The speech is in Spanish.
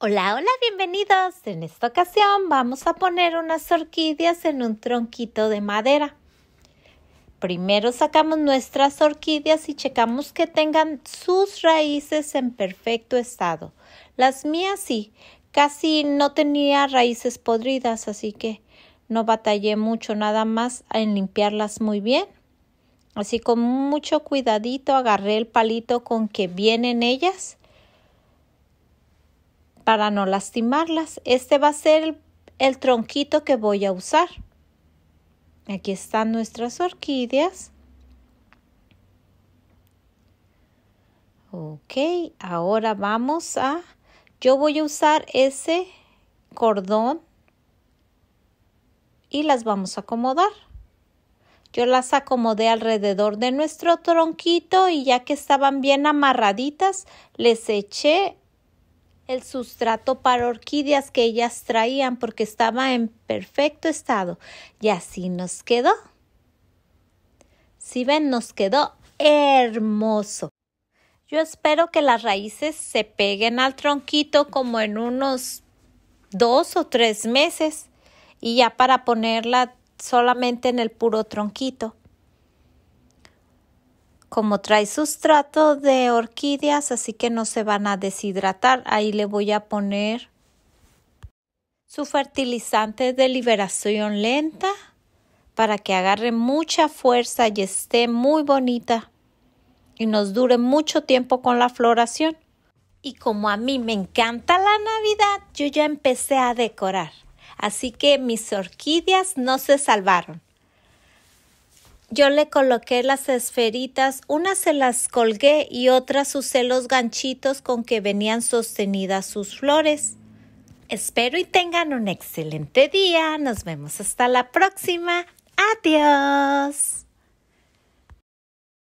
Hola, hola, bienvenidos. En esta ocasión vamos a poner unas orquídeas en un tronquito de madera. Primero sacamos nuestras orquídeas y checamos que tengan sus raíces en perfecto estado. Las mías sí, casi no tenía raíces podridas, así que no batallé mucho nada más en limpiarlas muy bien. Así con mucho cuidadito agarré el palito con que vienen ellas para no lastimarlas. Este va a ser el, tronquito que voy a usar. Aquí están nuestras orquídeas. Ok, ahora vamos a... Yo voy a usar ese cordón y las vamos a acomodar. Yo las acomodé alrededor de nuestro tronquito y ya que estaban bien amarraditas, les eché el sustrato para orquídeas que ellas traían porque estaba en perfecto estado. Y así nos quedó. Si ven, nos quedó hermoso. Yo espero que las raíces se peguen al tronquito como en unos dos o tres meses y ya para ponerla solamente en el puro tronquito como trae sustrato de orquídeas, así que no se van a deshidratar. Ahí le voy a poner su fertilizante de liberación lenta para que agarre mucha fuerza y esté muy bonita y nos dure mucho tiempo con la floración. Y como a mí me encanta la Navidad, yo ya empecé a decorar. Así que mis orquídeas no se salvaron yo le coloqué las esferitas, unas se las colgué y otras usé los ganchitos con que venían sostenidas sus flores. Espero y tengan un excelente día. Nos vemos hasta la próxima. Adiós.